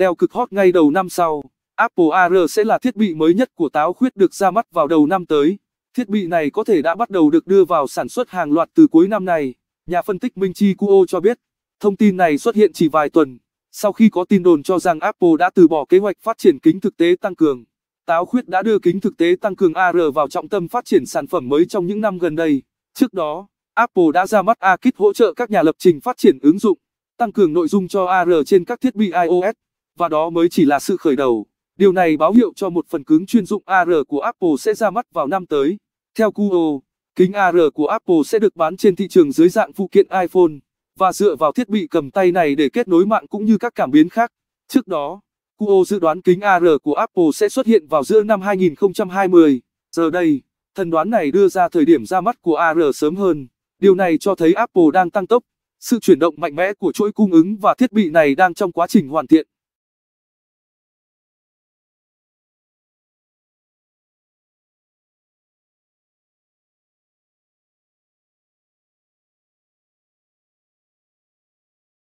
đeo cực hot ngay đầu năm sau. Apple AR sẽ là thiết bị mới nhất của táo khuyết được ra mắt vào đầu năm tới. Thiết bị này có thể đã bắt đầu được đưa vào sản xuất hàng loạt từ cuối năm này, nhà phân tích Minh Chi Kuo cho biết. Thông tin này xuất hiện chỉ vài tuần, sau khi có tin đồn cho rằng Apple đã từ bỏ kế hoạch phát triển kính thực tế tăng cường. Táo khuyết đã đưa kính thực tế tăng cường AR vào trọng tâm phát triển sản phẩm mới trong những năm gần đây. Trước đó, Apple đã ra mắt ARKit hỗ trợ các nhà lập trình phát triển ứng dụng, tăng cường nội dung cho AR trên các thiết bị iOS và đó mới chỉ là sự khởi đầu. Điều này báo hiệu cho một phần cứng chuyên dụng AR của Apple sẽ ra mắt vào năm tới. Theo Cuo, kính AR của Apple sẽ được bán trên thị trường dưới dạng phụ kiện iPhone và dựa vào thiết bị cầm tay này để kết nối mạng cũng như các cảm biến khác. Trước đó, Cuo dự đoán kính AR của Apple sẽ xuất hiện vào giữa năm 2020. Giờ đây, thần đoán này đưa ra thời điểm ra mắt của AR sớm hơn. Điều này cho thấy Apple đang tăng tốc. Sự chuyển động mạnh mẽ của chuỗi cung ứng và thiết bị này đang trong quá trình hoàn thiện.